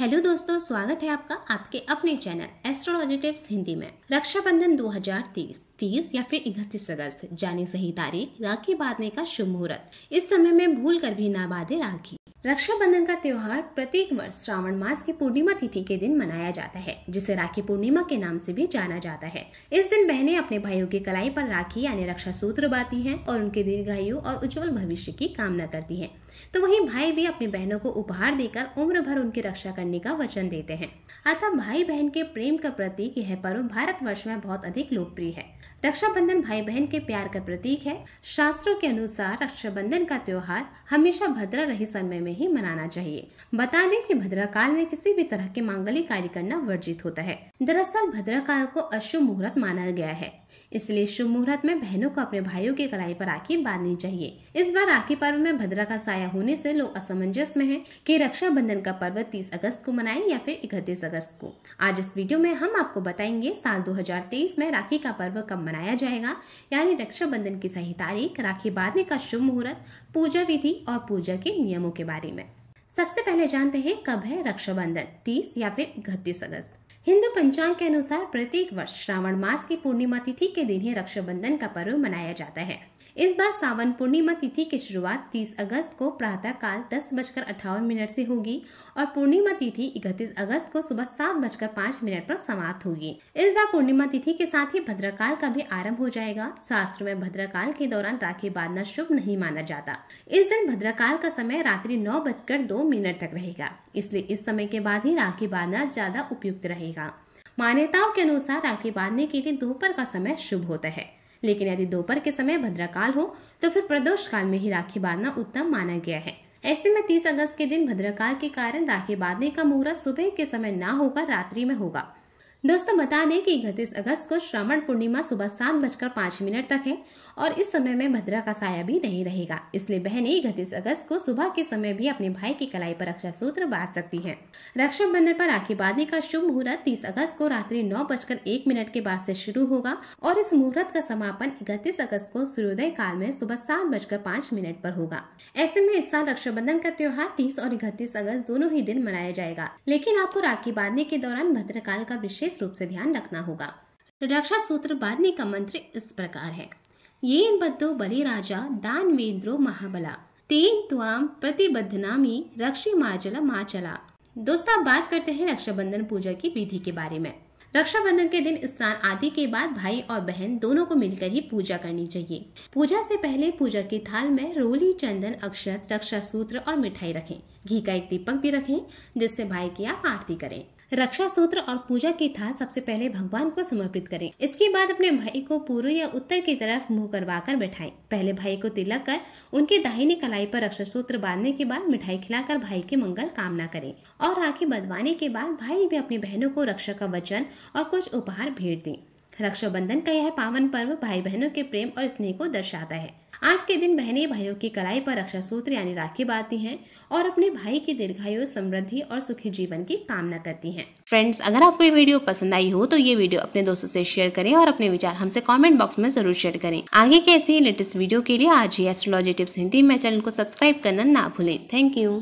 Hello दोस्तों स्वागत है आपका आपके अपने चैनल एस्ट्रोलॉजी टिप्स हिंदी में रक्षाबंधन 2030 30 या फिर इकतीस अगस्त जाने सही तारीख राखी बांधने का शुभ मुहूर्त इस समय में भूल कर भी ना बांधे राखी रक्षाबंधन का त्यौहार प्रत्येक वर्ष श्रावण मास की पूर्णिमा तिथि के दिन मनाया जाता है जिसे राखी पूर्णिमा के नाम से भी जाना जाता है इस दिन बहनें अपने भाइयों की कलाई पर राखी यानी रक्षा सूत्र बांधती हैं और उनके दीर्घायु और उज्जवल भविष्य की कामना करती हैं तो वहीं भाई भी अपनी बहनों को उपहार देकर उम्र भर उनकी रक्षा करने का वचन देते हैं अतः भाई बहन के प्रेम का प्रतीक यह पर्व वर्ष में बहुत अधिक लोकप्रिय है रक्षाबंधन भाई बहन के प्यार का प्रतीक है शास्त्रों के अनुसार रक्षाबंधन का त्योहार हमेशा भद्र रहे समय में में ही मनाना चाहिए बता दें कि भद्रकाल में किसी भी तरह के मांगलिक कार्य करना वर्जित होता है दरअसल भद्रकाल को अशुभ मुहूर्त माना गया है इसलिए शुभ मुहूर्त में बहनों को अपने भाइयों की कलाई पर राखी बांधनी चाहिए इस बार राखी पर्व में भद्रा का साया होने से लोग असमंजस में हैं कि बंधन का पर्व 30 अगस्त को मनाएं या फिर इकतीस अगस्त को आज इस वीडियो में हम आपको बताएंगे साल 2023 में राखी का पर्व कब मनाया जाएगा यानी रक्षाबंधन की सही तारीख राखी बांधने का शुभ मुहूर्त पूजा विधि और पूजा के नियमों के बारे में सबसे पहले जानते हैं कब है रक्षाबंधन तीस या फिर इकतीस अगस्त हिंदू पंचांग के अनुसार प्रत्येक वर्ष श्रावण मास की पूर्णिमा तिथि के दिन ही रक्षाबंधन का पर्व मनाया जाता है इस बार सावन पूर्णिमा तिथि की शुरुआत 30 अगस्त को प्रातः काल दस बजकर अठावन मिनट से होगी और पूर्णिमा तिथि इकतीस अगस्त को सुबह सात बजकर पाँच मिनट पर समाप्त होगी इस बार पूर्णिमा तिथि के साथ ही भद्रकाल का भी आरंभ हो जाएगा शास्त्र में भद्रकाल के दौरान राखी बांधना शुभ नहीं माना जाता इस दिन भद्रकाल का समय रात्रि नौ बजकर दो मिनट तक रहेगा इसलिए इस समय के बाद ही राखी बांधना ज्यादा उपयुक्त रहेगा मान्यताओं के अनुसार राखी बांधने के लिए दोपहर का समय शुभ होता है लेकिन यदि दोपहर के समय भद्रकाल हो तो फिर प्रदोष काल में ही राखी बांधना उत्तम माना गया है ऐसे में 30 अगस्त के दिन भद्रकाल के कारण राखी बांधने का मुहूर्त सुबह के समय ना होकर रात्रि में होगा दोस्तों बता दें कि इकतीस अगस्त को श्रावण पूर्णिमा सुबह सात बजकर पाँच मिनट तक है और इस समय में भद्रा का साया भी नहीं रहेगा इसलिए बहनें इकतीस अगस्त को सुबह के समय भी अपने भाई की कलाई पर रक्षा सूत्र बांध सकती हैं। बंधन पर राखी बांधने का शुभ मुहूर्त तीस अगस्त को रात्रि नौ बजकर एक मिनट के बाद से शुरू होगा और इस मुहूर्त का समापन इकतीस अगस्त को सूर्योदय काल में सुबह सात बजकर पाँच मिनट आरोप होगा ऐसे में इस साल रक्षाबंधन का त्योहार तीस और इकतीस अगस्त दोनों ही दिन मनाया जाएगा लेकिन आपको राखी बांधने के दौरान भद्रकाल का विशेष विशेष रूप से ध्यान रखना होगा रक्षा सूत्र बांधने का मंत्र इस प्रकार है ये बद्धो बलि राजा दानवेंद्रो महाबला तेन त्वाम प्रतिबद्ध नामी रक्षी माचला माचला दोस्तों बात करते हैं रक्षाबंधन पूजा की विधि के बारे में रक्षाबंधन के दिन स्नान आदि के बाद भाई और बहन दोनों को मिलकर ही पूजा करनी चाहिए पूजा से पहले पूजा की थाल में रोली चंदन अक्षत रक्षा सूत्र और मिठाई रखें घी का एक दीपक भी रखें जिससे भाई की आप आरती करें रक्षा सूत्र और पूजा की थाल सबसे पहले भगवान को समर्पित करें इसके बाद अपने भाई को पूर्व या उत्तर की तरफ मुंह करवा कर बैठाए पहले भाई को तिलक कर उनके दाहिने कलाई पर रक्षा सूत्र बांधने के बाद मिठाई खिलाकर भाई के मंगल कामना करें और राखी बंधवाने के बाद भाई भी अपनी बहनों को रक्षा का वचन और कुछ उपहार भेंट दें रक्षाबंधन का यह पावन पर्व भाई बहनों के प्रेम और स्नेह को दर्शाता है आज के दिन बहनें भाइयों की कलाई पर रक्षा सूत्र यानी राखी बांधती हैं और अपने भाई की दीर्घायु समृद्धि और सुखी जीवन की कामना करती हैं। फ्रेंड्स अगर आपको ये वीडियो पसंद आई हो तो ये वीडियो अपने दोस्तों से शेयर करें और अपने विचार हमसे कमेंट बॉक्स में जरूर शेयर करें आगे के ऐसे लेटेस्ट वीडियो के लिए आज ही एस्ट्रोलॉजी टिप्स हिंदी में चैनल को सब्सक्राइब करना ना भूलें थैंक यू